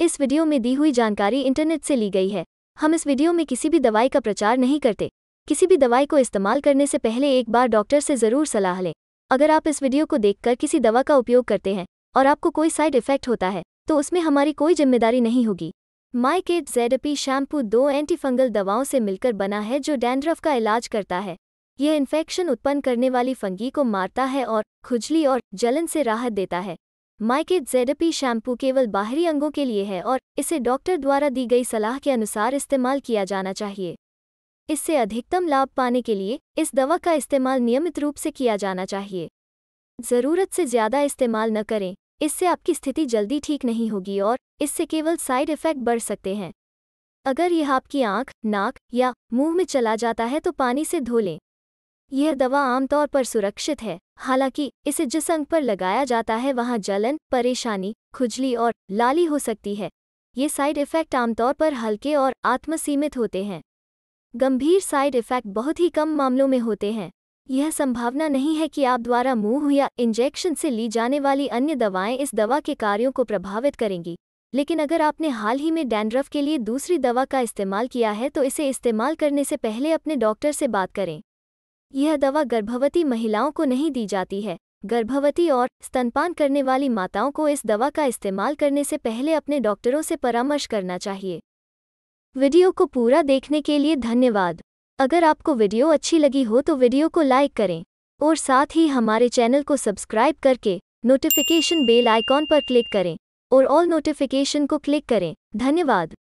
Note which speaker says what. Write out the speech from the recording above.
Speaker 1: इस वीडियो में दी हुई जानकारी इंटरनेट से ली गई है हम इस वीडियो में किसी भी दवाई का प्रचार नहीं करते किसी भी दवाई को इस्तेमाल करने से पहले एक बार डॉक्टर से ज़रूर सलाह लें अगर आप इस वीडियो को देखकर किसी दवा का उपयोग करते हैं और आपको कोई साइड इफेक्ट होता है तो उसमें हमारी कोई जिम्मेदारी नहीं होगी माइकेट जेडपी शैम्पू दो एंटीफंगल दवाओं से मिलकर बना है जो डैंड्रफ का इलाज करता है यह इन्फेक्शन उत्पन्न करने वाली फंगी को मारता है और खुजली और जलन से राहत देता है माइकेट जेडपी शैम्पू केवल बाहरी अंगों के लिए है और इसे डॉक्टर द्वारा दी गई सलाह के अनुसार इस्तेमाल किया जाना चाहिए इससे अधिकतम लाभ पाने के लिए इस दवा का इस्तेमाल नियमित रूप से किया जाना चाहिए ज़रूरत से ज़्यादा इस्तेमाल न करें इससे आपकी स्थिति जल्दी ठीक नहीं होगी और इससे केवल साइड इफ़ेक्ट बढ़ सकते हैं अगर यह आपकी आंख, नाक या मुंह में चला जाता है तो पानी से धो लें यह दवा आमतौर पर सुरक्षित है हालांकि इसे जिस अंग पर लगाया जाता है वहां जलन परेशानी खुजली और लाली हो सकती है ये साइड इफ़ेक्ट आमतौर पर हल्के और आत्मसीमित होते हैं गंभीर साइड इफ़ेक्ट बहुत ही कम मामलों में होते हैं यह संभावना नहीं है कि आप द्वारा मुंह या इंजेक्शन से ली जाने वाली अन्य दवाएं इस दवा के कार्यों को प्रभावित करेंगी लेकिन अगर आपने हाल ही में डैंड्रफ के लिए दूसरी दवा का इस्तेमाल किया है तो इसे इस्तेमाल करने से पहले अपने डॉक्टर से बात करें यह दवा गर्भवती महिलाओं को नहीं दी जाती है गर्भवती और स्तनपान करने वाली माताओं को इस दवा का इस्तेमाल करने से पहले अपने डॉक्टरों से परामर्श करना चाहिए वीडियो को पूरा देखने के लिए धन्यवाद अगर आपको वीडियो अच्छी लगी हो तो वीडियो को लाइक करें और साथ ही हमारे चैनल को सब्सक्राइब करके नोटिफिकेशन बेल आइकॉन पर क्लिक करें और ऑल नोटिफिकेशन को क्लिक करें धन्यवाद